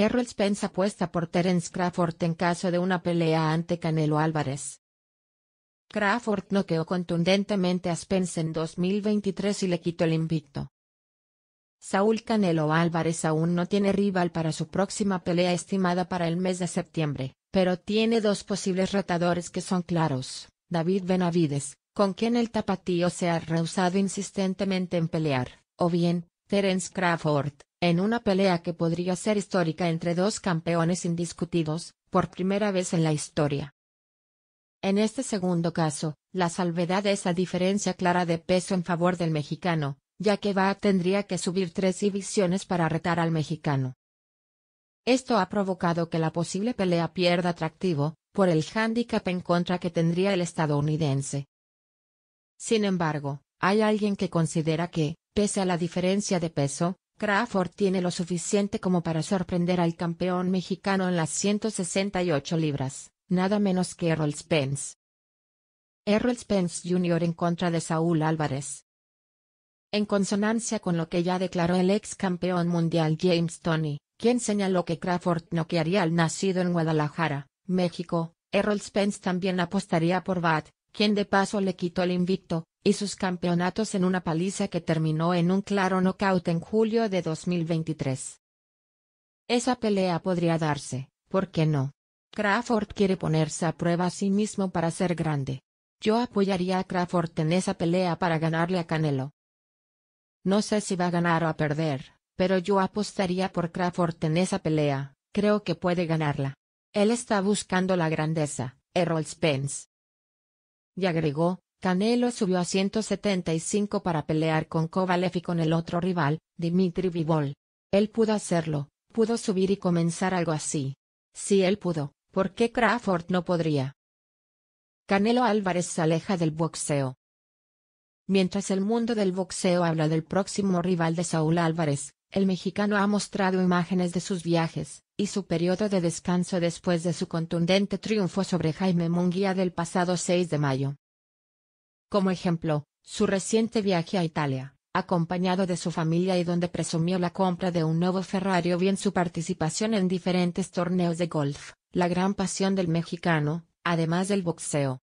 Errol Spence apuesta por Terence Crawford en caso de una pelea ante Canelo Álvarez. Crawford noqueó contundentemente a Spence en 2023 y le quitó el invicto. Saúl Canelo Álvarez aún no tiene rival para su próxima pelea estimada para el mes de septiembre, pero tiene dos posibles rotadores que son claros, David Benavides, con quien el tapatío se ha rehusado insistentemente en pelear, o bien, Terence Crawford, en una pelea que podría ser histórica entre dos campeones indiscutidos, por primera vez en la historia. En este segundo caso, la salvedad es la diferencia clara de peso en favor del mexicano, ya que va tendría que subir tres divisiones para retar al mexicano. Esto ha provocado que la posible pelea pierda atractivo, por el hándicap en contra que tendría el estadounidense. Sin embargo, hay alguien que considera que, pese a la diferencia de peso, Crawford tiene lo suficiente como para sorprender al campeón mexicano en las 168 libras, nada menos que Errol Spence. Errol Spence Jr. en contra de Saúl Álvarez. En consonancia con lo que ya declaró el ex campeón mundial James Tony, quien señaló que Crawford noquearía al nacido en Guadalajara, México, Errol Spence también apostaría por Bat, quien de paso le quitó el invicto, y sus campeonatos en una paliza que terminó en un claro knockout en julio de 2023. Esa pelea podría darse, ¿por qué no? Crawford quiere ponerse a prueba a sí mismo para ser grande. Yo apoyaría a Crawford en esa pelea para ganarle a Canelo. No sé si va a ganar o a perder, pero yo apostaría por Crawford en esa pelea, creo que puede ganarla. Él está buscando la grandeza, Errol Spence. Y agregó, Canelo subió a 175 para pelear con Kovalev y con el otro rival, Dimitri Vivol. Él pudo hacerlo, pudo subir y comenzar algo así. Si él pudo, ¿por qué Crawford no podría? Canelo Álvarez se aleja del boxeo. Mientras el mundo del boxeo habla del próximo rival de Saúl Álvarez, el mexicano ha mostrado imágenes de sus viajes, y su periodo de descanso después de su contundente triunfo sobre Jaime Munguía del pasado 6 de mayo. Como ejemplo, su reciente viaje a Italia, acompañado de su familia y donde presumió la compra de un nuevo Ferrari o bien su participación en diferentes torneos de golf, la gran pasión del mexicano, además del boxeo,